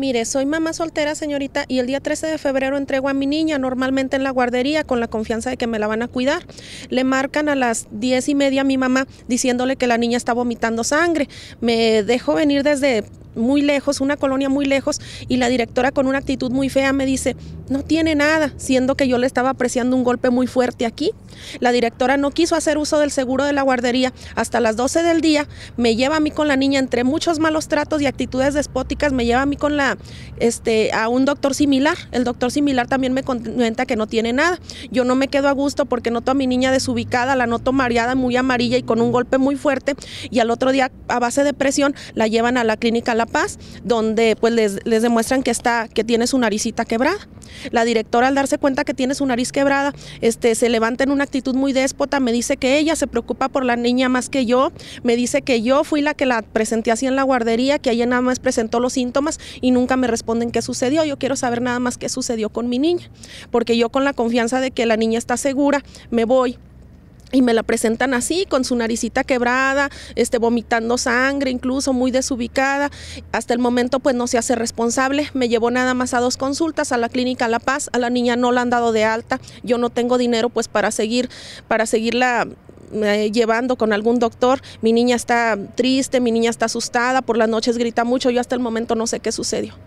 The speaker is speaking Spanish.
Mire, soy mamá soltera, señorita, y el día 13 de febrero entrego a mi niña normalmente en la guardería con la confianza de que me la van a cuidar. Le marcan a las diez y media a mi mamá diciéndole que la niña está vomitando sangre. Me dejó venir desde muy lejos, una colonia muy lejos, y la directora con una actitud muy fea me dice, no tiene nada, siendo que yo le estaba apreciando un golpe muy fuerte aquí. La directora no quiso hacer uso del seguro de la guardería hasta las 12 del día, me lleva a mí con la niña entre muchos malos tratos y actitudes despóticas, me lleva a mí con la, este, a un doctor similar. El doctor similar también me cuenta que no tiene nada. Yo no me quedo a gusto porque noto a mi niña desubicada, la noto mareada, muy amarilla y con un golpe muy fuerte, y al otro día a base de presión la llevan a la clínica la Paz, donde pues les, demuestran que, está, que tienes una naricita quebrada. La directora al darse cuenta que tiene su nariz quebrada, este, se levanta en una actitud muy déspota, me dice que ella se preocupa por la niña más que yo, me dice que yo fui la que la presenté así en la guardería, que ella nada más presentó los síntomas y nunca me responden qué sucedió, yo quiero saber nada más qué sucedió con mi niña, porque yo con la confianza de que la niña está segura, me voy, y me la presentan así, con su naricita quebrada, este, vomitando sangre, incluso muy desubicada. Hasta el momento, pues no se hace responsable. Me llevó nada más a dos consultas a la clínica La Paz. A la niña no la han dado de alta. Yo no tengo dinero, pues, para seguir, para seguirla eh, llevando con algún doctor. Mi niña está triste, mi niña está asustada. Por las noches grita mucho. Yo hasta el momento no sé qué sucedió.